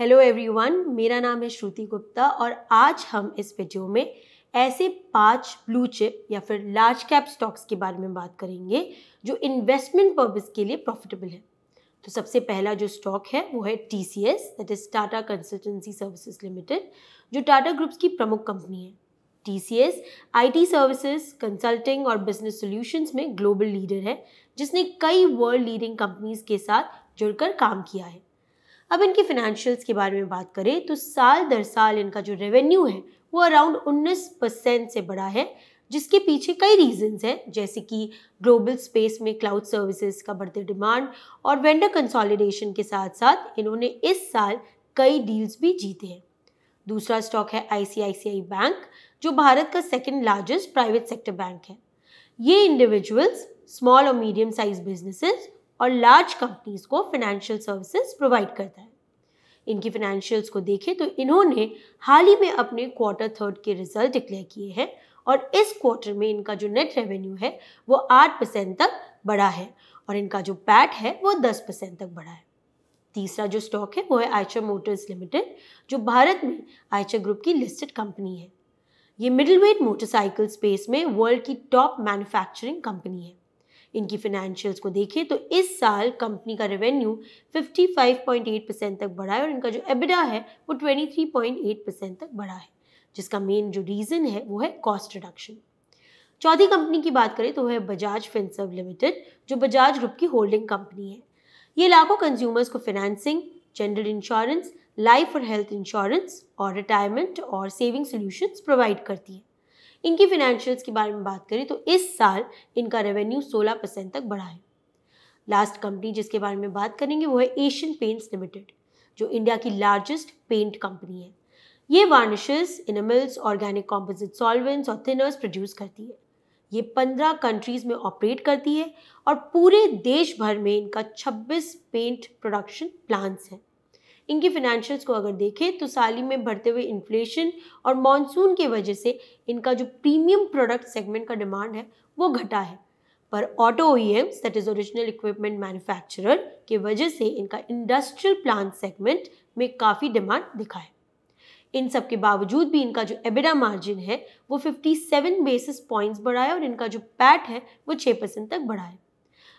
hello everyone मेरा नाम है श्रुति गुप्ता और आज हम इस वीडियो में ऐसे पांच ब्लू चिप या फिर लार्ज कैप स्टॉक्स के बारे में बात करेंगे जो इन्वेस्टमेंट पर्पस के लिए प्रॉफिटेबल है तो सबसे पहला जो स्टॉक है वो है T C S that is Tata Consultancy Services Limited जो टाटा ग्रुप्स की प्रमुख कंपनी है T C S I T services consulting और बिजनेस सोल्यूशंस में ग्लोबल लीडर है जिसने कई वर्ल्ड लीडिंग कंपनीज के साथ जुड़कर काम किया है अब इनकी फिनेंशियल्स के बारे में बात करें तो साल दर साल इनका जो रेवेन्यू है वो अराउंड 19 परसेंट से बढ़ा है जिसके पीछे कई रीजंस हैं जैसे कि ग्लोबल स्पेस में क्लाउड सर्विसेज का बढ़ते डिमांड और वेंडर कंसोलिडेशन के साथ साथ इन्होंने इस साल कई डील्स भी जीते हैं दूसरा स्टॉक है आईसीआईसीआई बैंक जो भारत का second largest private sector bank है ये इंडिविजुअल्स स्मॉल और मीडियम साइज बिजनेसेस और लार्ज कंपनीज को फाइनेंशियल सर्विसेज प्रोवाइड करता है इनकी फाइनेंशियल्स को देखें तो इन्होंने हाल ही में अपने क्वार्टर थर्ड के रिजल्ट डिक्लेयर किए हैं और इस क्वार्टर में इनका जो नेट रेवेन्यू है वो आठ परसेंट तक बढ़ा है और इनका जो पैट है वो दस परसेंट तक बढ़ा है तीसरा जो स्टॉक है वो है आयचर मोटर्स लिमिटेड जो भारत में आयचर ग्रुप की लिस्टेड कंपनी है ये मिडिल वेट मोटरसाइकिल स्पेस में वर्ल्ड की टॉप मैन्युफैक्चरिंग कंपनी है इनकी फिनेंशियल्स को देखें तो इस साल कंपनी का रेवेन्यू 55.8 परसेंट तक बढ़ा है और इनका जो एबिडा है वो 23.8 परसेंट तक बढ़ा है जिसका मेन जो रीज़न है वो है कॉस्ट रिडक्शन चौथी कंपनी की बात करें तो वह है बजाज फिनसर्व लिमिटेड जो बजाज ग्रुप की होल्डिंग कंपनी है ये लाखों कंज्यूमर्स को फिनेंसिंग जनरल इंश्योरेंस लाइफ और हेल्थ इंश्योरेंस और रिटायरमेंट और सेविंग सोल्यूशंस प्रोवाइड करती है इनकी फिनेंशियल्स के बारे में बात करें तो इस साल इनका रेवेन्यू 16 परसेंट तक बढ़ा है लास्ट कंपनी जिसके बारे में बात करेंगे वो है एशियन पेंट्स लिमिटेड जो इंडिया की लार्जेस्ट पेंट कंपनी है ये varnishes enamels organic composite solvents और थिनर्स प्रोड्यूस करती है ये पंद्रह कंट्रीज़ में ऑपरेट करती है और पूरे देश भर में इनका छब्बीस पेंट प्रोडक्शन प्लांट्स हैं इनके फिनेंशियल्स को अगर देखें तो साली में बढ़ते हुए इन्फ्लेशन और मानसून की वजह से इनका जो प्रीमियम प्रोडक्ट सेगमेंट का डिमांड है वो घटा है पर auto O E Ms that is original equipment manufacturer की वजह से इनका इंडस्ट्रियल प्लान सेगमेंट में काफ़ी डिमांड दिखा है इन सब के बावजूद भी इनका जो एबिडा मार्जिन है वो 57 बेसिस पॉइंट्स बढ़ा है और इनका जो पैट है वो 6 परसेंट तक बढ़ा है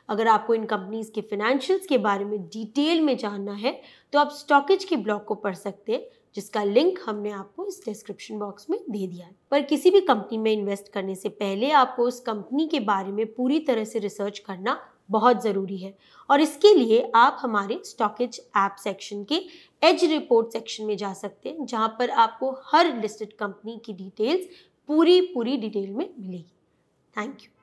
अगर आपको इन कंपनीज़ के फिनेंशियल्स के बारे में डिटेल में जानना है तो आप स्टॉकेज के ब्लॉग को पढ़ सकते हैं जिसका लिंक हमने आपको इस डिस्क्रिप्शन बॉक्स में दे दिया है पर किसी भी कंपनी में इन्वेस्ट करने से पहले आपको उस कंपनी के बारे में पूरी तरह से रिसर्च करना बहुत ज़रूरी है और इसके लिए आप हमारे स्टॉकेज ऐप सेक्शन के एज रिपोर्ट सेक्शन में जा सकते हैं जहाँ पर आपको हर लिस्टेड कंपनी की डिटेल्स पूरी पूरी डिटेल में मिलेगी थैंक यू